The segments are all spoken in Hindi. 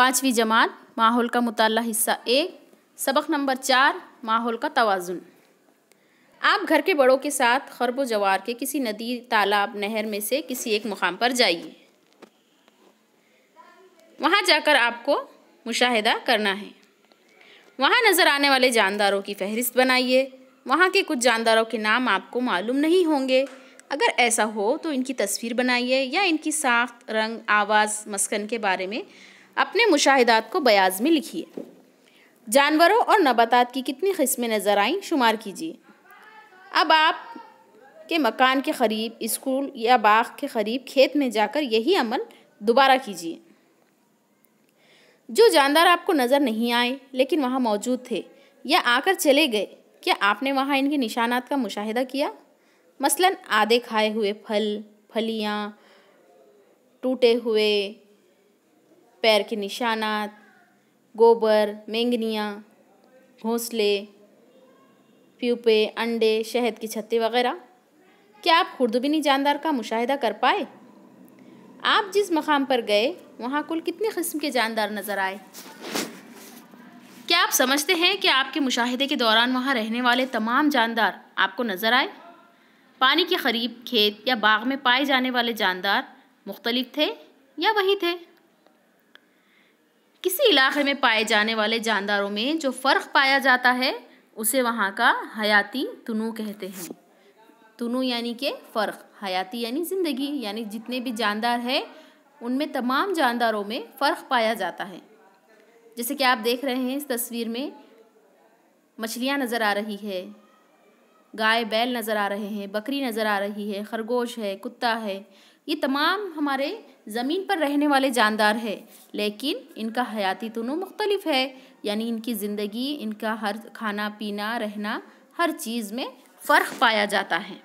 पाँचवीं जमात माहौल का मुताल हिस्सा एक सबक नंबर चार माहौल का तोज़ुन आप घर के बड़ों के साथ खरबो जवार के किसी नदी तालाब नहर में से किसी एक मुकाम पर जाइए वहाँ जाकर आपको मुशाहिदा करना है वहाँ नज़र आने वाले जानदारों की फहरिस्त बनाइए वहाँ के कुछ जानदारों के नाम आपको मालूम नहीं होंगे अगर ऐसा हो तो इनकी तस्वीर बनाइए या इनकी साख्त रंग आवाज़ मस्कन के बारे में अपने मुशाहिदात को बयाज में लिखिए जानवरों और नबातात की कितनी किस्में नज़र आईं शुमार कीजिए अब आप के मकान के करीब स्कूल या बाग के करीब खेत में जाकर यही अमल दोबारा कीजिए जो जानदार आपको नज़र नहीं आए लेकिन वहाँ मौजूद थे या आकर चले गए क्या आपने वहाँ इनके निशानात का मुशाहिदा किया मसलन आधे खाए हुए फल फलियाँ टूटे हुए पैर के निशानात गोबर मेंगनिया घोंसले प्यूपे अंडे शहद की छत्ते वगैरह क्या आप खुर्दबीनी जानदार का मुशाहिदा कर पाए आप जिस मकाम पर गए वहाँ कुल कितने किस्म के जानदार नज़र आए क्या आप समझते हैं कि आपके मुशाहिदे के दौरान वहाँ रहने वाले तमाम जानदार आपको नज़र आए पानी के करीब खेत या बाग में पाए जाने वाले जानदार मुख्तलिफ थे या वही थे किसी इलाके में पाए जाने वाले जानदारों में जो फ़र्क पाया जाता है उसे वहाँ का हयाती तनु कहते हैं तनु यानी के फ़र्क हयाती यानी ज़िंदगी यानी जितने भी जानदार है उनमें तमाम जानदारों में फ़र्क पाया जाता है जैसे कि आप देख रहे हैं इस तस्वीर में मछलियाँ नज़र आ रही है गाय बैल नज़र आ रहे हैं बकरी नज़र आ रही है खरगोश है कुत्ता है ये तमाम हमारे ज़मीन पर रहने वाले जानदार है लेकिन इनका हयाती तनु मुख्तलिफ है यानी इनकी ज़िंदगी इनका हर खाना पीना रहना हर चीज़ में फ़र्क पाया जाता है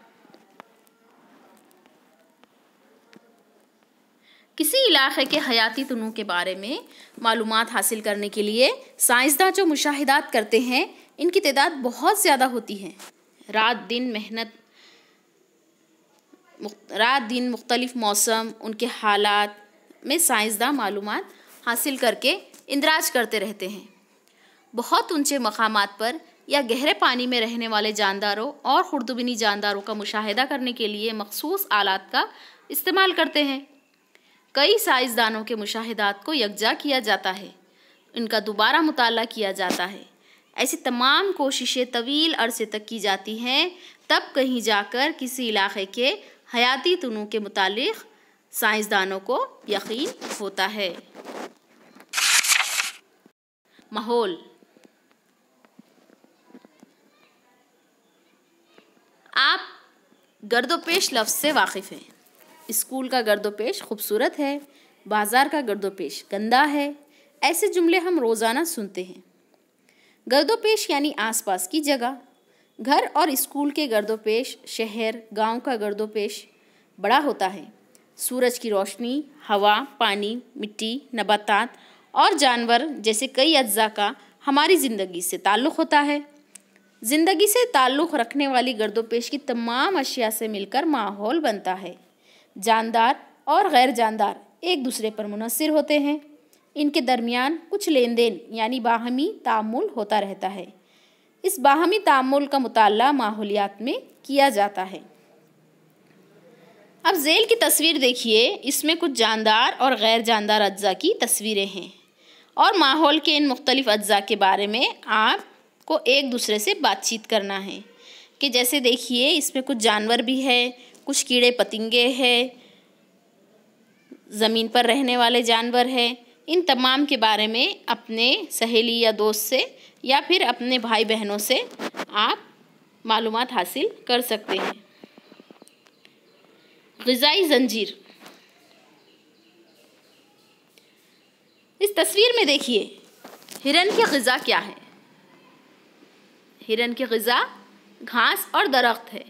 किसी इलाके के हयाती तनु के बारे में मालूम हासिल करने के लिए साइंसदां जो मुशाहिदात करते हैं इनकी तदाद बहुत ज़्यादा होती है रात दिन मेहनत रात दिन मुख्तलिफ मौसम उनके हालात में साइंसदा मालूम हासिल करके इंदराज करते रहते हैं बहुत ऊंचे मकाम पर या गहरे पानी में रहने वाले जानदारों और खुर्दबिनी जानदारों का मुशाहिदा करने के लिए मखसूस आलात का इस्तेमाल करते हैं कई साइंसदानों के मुशाहदात को यकजा किया जाता है इनका दोबारा मुताल किया जाता है ऐसी तमाम कोशिशें तवील अरसे तक की जाती हैं तब कहीं जाकर किसी इलाके के हयाती तनु के मुतालिक साइंसदानों को यकीन होता है माहौल आप गर्दोपेश लफ्ज़ से वाकिफ़ हैं स्कूल का गर्दोपेश खूबसूरत है बाज़ार का गर्दोपेश गंदा है ऐसे जुमले हम रोज़ाना सुनते हैं गर्दोपेश यानी आसपास की जगह घर और स्कूल के गर्दोपेश शहर गांव का गर्दोपेश बड़ा होता है सूरज की रोशनी हवा पानी मिट्टी नबातात और जानवर जैसे कई अज्जा का हमारी ज़िंदगी से ताल्लुक़ होता है ज़िंदगी से ताल्लुक़ रखने वाली गर्दोपेश की तमाम अशिया से मिलकर माहौल बनता है जानदार और गैर जानदार एक दूसरे पर मुनसर होते हैं इनके दरमियान कुछ लेन देन यानी बाहमी तामुल होता रहता है इस बाहमी तामोल का मुताल माहौलियात में किया जाता है अब जेल की तस्वीर देखिए इसमें कुछ जानदार और गैर जानदार अज्जा की तस्वीरें हैं और माहौल के इन मुख्तलिफ अज्जा के बारे में आपको एक दूसरे से बातचीत करना है कि जैसे देखिए इसमें कुछ जानवर भी है कुछ कीड़े पतंगे है ज़मीन पर रहने वाले जानवर है इन तमाम के बारे में अपने सहेली या दोस्त से या फिर अपने भाई बहनों से आप मालूम हासिल कर सकते हैं गज़ाई जंजीर इस तस्वीर में देखिए हिरन की गज़ा क्या है हिरन की गज़ा घास और दरख्त है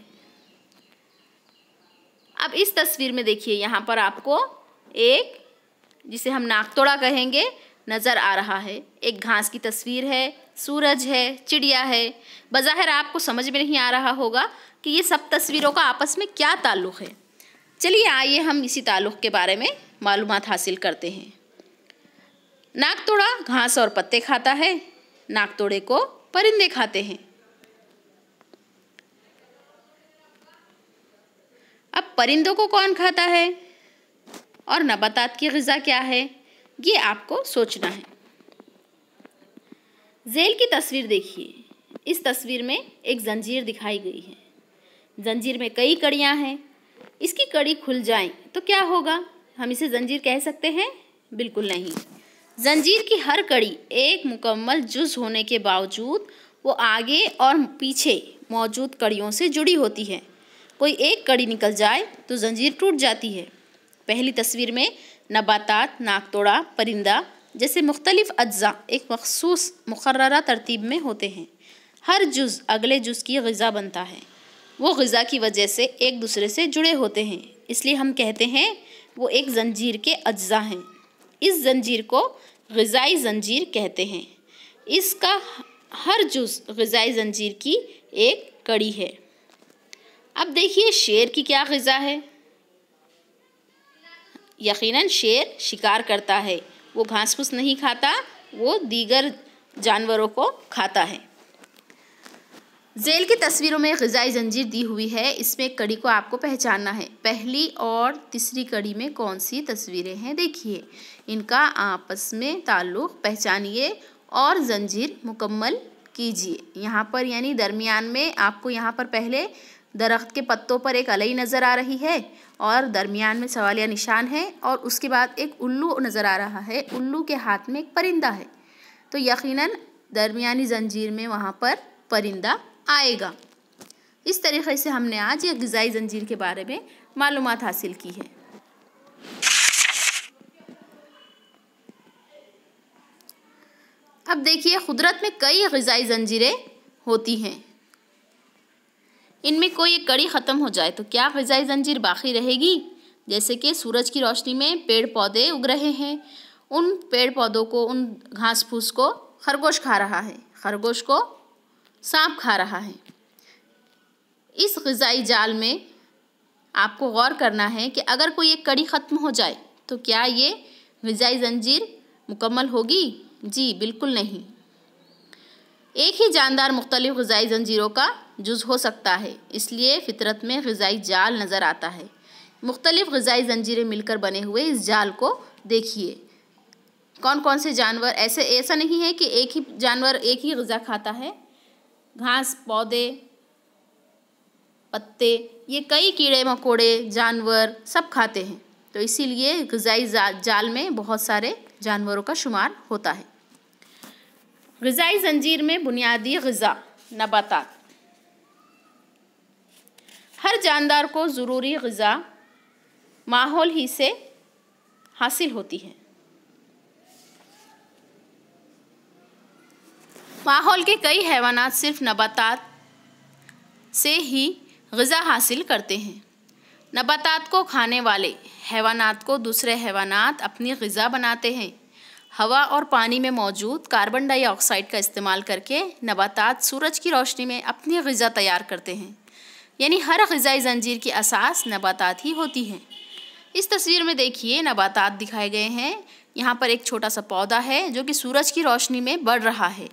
अब इस तस्वीर में देखिए यहाँ पर आपको एक जिसे हम नागतोड़ा कहेंगे नज़र आ रहा है एक घास की तस्वीर है सूरज है चिड़िया है बज़ाहिर आपको समझ में नहीं आ रहा होगा कि ये सब तस्वीरों का आपस में क्या ताल्लुक़ है चलिए आइए हम इसी ताल्लुक़ के बारे में मालूम हासिल करते हैं नागतोड़ा घास और पत्ते खाता है नागतोड़े को परिंदे खाते हैं अब परिंदों को कौन खाता है और नबातात की गज़ा क्या है ये आपको सोचना है जेल की तस्वीर देखिए इस तस्वीर में एक जंजीर दिखाई गई है जंजीर में कई कड़ियाँ हैं इसकी कड़ी खुल जाए तो क्या होगा हम इसे जंजीर कह सकते हैं बिल्कुल नहीं जंजीर की हर कड़ी एक मुकम्मल जुज होने के बावजूद वो आगे और पीछे मौजूद कड़ियों से जुड़ी होती है कोई एक कड़ी निकल जाए तो जंजीर टूट जाती है पहली तस्वीर में नबातात नाकतोड़ा परिंदा जैसे मुख्तलिफ अज्जा एक मखसूस मुकर्रा तरतीब में होते हैं हर जुज़ अगले जुज़ की गज़ा बनता है वो गज़ा की वजह से एक दूसरे से जुड़े होते हैं इसलिए हम कहते हैं वो एक जंजीर के अज्जा हैं इस जंजीर को गज़ाई जंजीर कहते हैं इसका हर जुज़ गज़ाई जंजीर की एक कड़ी है अब देखिए शेर की क्या गज़ा है यकीनन शेर शिकार करता है वो घास फूस नहीं खाता वो दीगर जानवरों को खाता है जेल की तस्वीरों में गजाई जंजीर दी हुई है इसमें कड़ी को आपको पहचानना है पहली और तीसरी कड़ी में कौन सी तस्वीरें हैं देखिए इनका आपस में ताल्लुक़ पहचानिए और जंजीर मुकम्मल कीजिए यहाँ पर यानी दरमियान में आपको यहाँ पर पहले दरख्त के पत्तों पर एक अलई नज़र आ रही है और दरमियान में सवालिया निशान है और उसके बाद एक उल्लू नज़र आ रहा है उल्लू के हाथ में एक परिंदा है तो यकीनन दरमियानी जंजीर में वहाँ पर परिंदा आएगा इस तरीके से हमने आज ये गज़ाई जंजीर के बारे में मालूम हासिल की है अब देखिए कुदरत में कई गज़ाई जंजीरें होती हैं इनमें कोई एक कड़ी ख़त्म हो जाए तो क्या ग़ज़ाई जंजीर बाकी रहेगी जैसे कि सूरज की रोशनी में पेड़ पौधे उग रहे हैं उन पेड़ पौधों को उन घास फूस को खरगोश खा रहा है खरगोश को सांप खा रहा है इस गज़ाई जाल में आपको गौर करना है कि अगर कोई एक कड़ी ख़त्म हो जाए तो क्या ये गज़ाई जंजीर मुकम्मल होगी जी बिल्कुल नहीं एक ही जानदार मुख्तलिफ़ गज़ाई जंजीरों का जुज़ हो सकता है इसलिए फितरत में गज़ाई जाल नज़र आता है मुख्तलिफ़ गज़ाई जंजीरें मिलकर बने हुए इस जाल को देखिए कौन कौन से जानवर ऐसे ऐसा नहीं है कि एक ही जानवर एक ही गज़ा खाता है घास पौधे पत्ते ये कई कीड़े मकोड़े जानवर सब खाते हैं तो इसीलिए गज़ाई जाल में बहुत सारे जानवरों का शुमार होता है गज़ाई जंजीर में बुनियादी गज़ा नबातात हर जानदार को ज़रूरी गज़ा माहौल ही से हासिल होती है माहौल के कई हैवानात सिर्फ नबातात से ही गज़ा हासिल करते हैं नबातात को खाने वाले हैवानात को दूसरे हैवानात अपनी गज़ा बनाते हैं हवा और पानी में मौजूद कार्बन डाइऑक्साइड का इस्तेमाल करके नबातात सूरज की रोशनी में अपनी गज़ा तैयार करते हैं यानी हर गज़ाई जंजीर की असास नबातात ही होती हैं इस तस्वीर में देखिए नबातात दिखाए गए हैं यहाँ पर एक छोटा सा पौधा है जो कि सूरज की रोशनी में बढ़ रहा है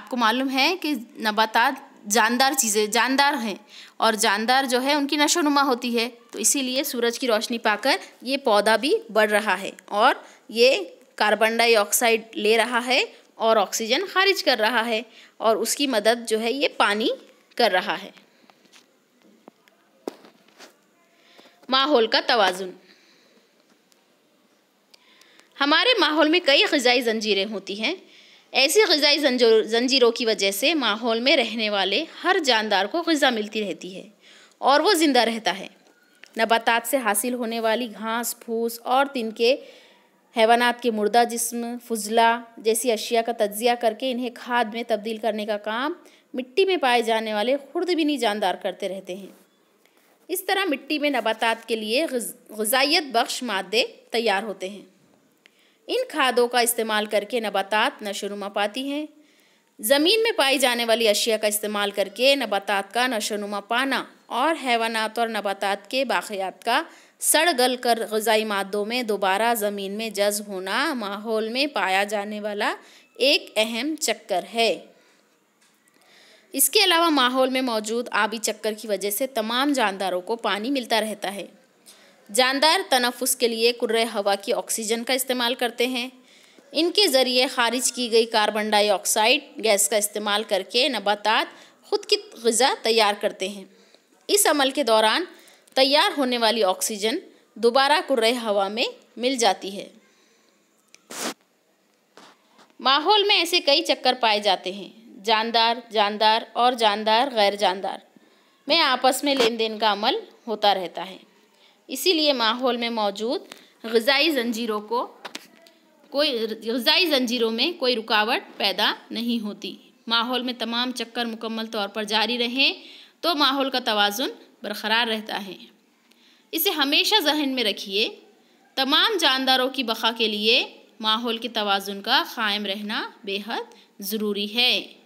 आपको मालूम है कि नबातात जानदार चीज़ें जानदार हैं और जानदार जो है उनकी नशोनुमा होती है तो इसीलिए सूरज की रोशनी पाकर ये पौधा भी बढ़ रहा है और ये कार्बन डाइऑक्साइड ले रहा है और ऑक्सीजन खारिज कर रहा है और उसकी मदद जो है ये पानी कर रहा है माहौल का तोज़ुन हमारे माहौल में कई गज़ाई जंजीरें होती हैं ऐसी गज़ाई जंजीरों की वजह से माहौल में रहने वाले हर जानदार को गज़ा मिलती रहती है और वो ज़िंदा रहता है नबातात से हासिल होने वाली घास फूस और तिनके हैवानात के मुर्दा जिस्म फजला जैसी अशिया का तज्जिया करके इन्हें खाद में तब्दील करने का काम मिट्टी में पाए जाने वाले खुर्दबिनी जानदार करते रहते हैं इस तरह मिट्टी में नबातात के लिए गजाइत बख्श मादे तैयार होते हैं इन खादों का इस्तेमाल करके नबातात नशोनुमा पाती हैं ज़मीन में पाई जाने वाली अशिया का इस्तेमाल करके नबातात का नशोनुमा पाना और हैवानात और नबातात के बायात का सड़ गल कर गजाई मादों में दोबारा ज़मीन में जज्ब होना माहौल में पाया जाने वाला एक अहम चक्कर है इसके अलावा माहौल में मौजूद आबी चक्कर की वजह से तमाम जानदारों को पानी मिलता रहता है जानदार तनफुस के लिए कुर्र हवा की ऑक्सीजन का इस्तेमाल करते हैं इनके ज़रिए खारिज की गई कार्बन डाइऑक्साइड गैस का इस्तेमाल करके नबातात खुद की गज़ा तैयार करते हैं इस अमल के दौरान तैयार होने वाली ऑक्सीजन दोबारा कुर्र हवा में मिल जाती है माहौल में ऐसे कई चक्कर पाए जाते हैं जानदार जानदार और जानदार गैर जानदार में आपस में लेन देन का अमल होता रहता है इसीलिए माहौल में मौजूद गज़ाई जंजीरों को कोई गज़ाई जंजीरों में कोई रुकावट पैदा नहीं होती माहौल में तमाम चक्कर मुकम्मल तौर पर जारी रहें तो माहौल का तोज़ुन बरकरार रहता है इसे हमेशा जहन में रखिए तमाम जानदारों की बखा के लिए माहौल के तोज़ुन का क़ायम रहना बेहद ज़रूरी है